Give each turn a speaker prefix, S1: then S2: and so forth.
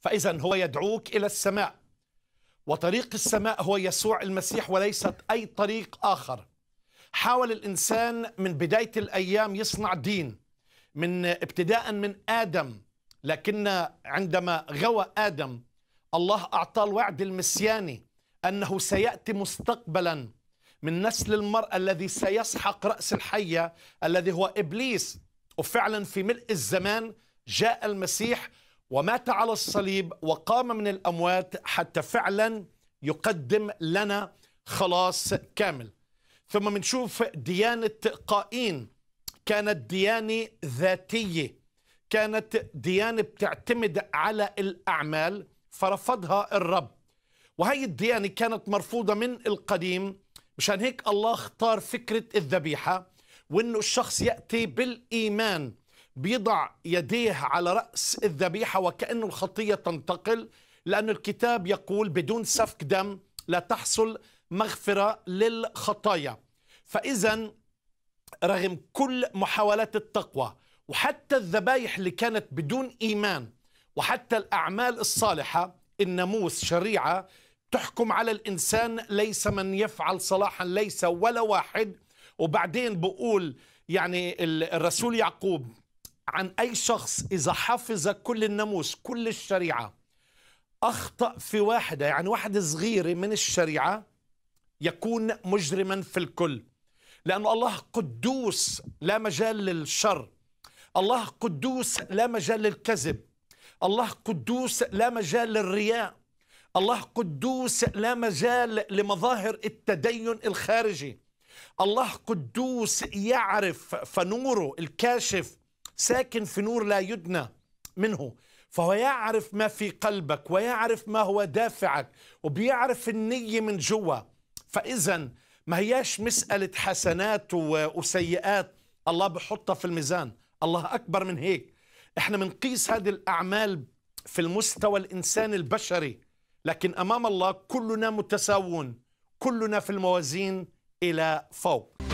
S1: فإذا هو يدعوك إلى السماء وطريق السماء هو يسوع المسيح وليست أي طريق آخر حاول الإنسان من بداية الأيام يصنع دين من ابتداء من آدم لكن عندما غوى آدم الله أعطاه الوعد المسياني أنه سيأتي مستقبلا من نسل المرأة الذي سيسحق رأس الحية الذي هو إبليس وفعلا في ملء الزمان جاء المسيح ومات على الصليب وقام من الأموات حتى فعلا يقدم لنا خلاص كامل ثم بنشوف ديانة قائين كانت ديانة ذاتية كانت ديانة بتعتمد على الأعمال فرفضها الرب وهي الديانة كانت مرفوضة من القديم مشان هيك الله اختار فكرة الذبيحة وانه الشخص يأتي بالإيمان بيضع يديه على رأس الذبيحة وكأنه الخطية تنتقل لأن الكتاب يقول بدون سفك دم لا تحصل مغفرة للخطايا فإذا رغم كل محاولات التقوى وحتى الذبايح اللي كانت بدون إيمان وحتى الأعمال الصالحة الناموس شريعة تحكم على الإنسان ليس من يفعل صلاحا ليس ولا واحد وبعدين بقول يعني الرسول يعقوب عن أي شخص إذا حفظ كل الناموس كل الشريعة أخطأ في واحدة يعني واحدة صغيرة من الشريعة يكون مجرما في الكل لأن الله قدوس لا مجال للشر الله قدوس لا مجال للكذب الله قدوس لا مجال للرياء الله قدوس لا مجال لمظاهر التدين الخارجي الله قدوس يعرف فنوره الكاشف ساكن في نور لا يدنى منه فهو يعرف ما في قلبك ويعرف ما هو دافعك وبيعرف النية من جوا فإذا ما هياش مسألة حسنات وسيئات الله بحطها في الميزان الله أكبر من هيك احنا بنقيس هذه الأعمال في المستوى الإنساني البشري لكن أمام الله كلنا متساوون كلنا في الموازين إلى فوق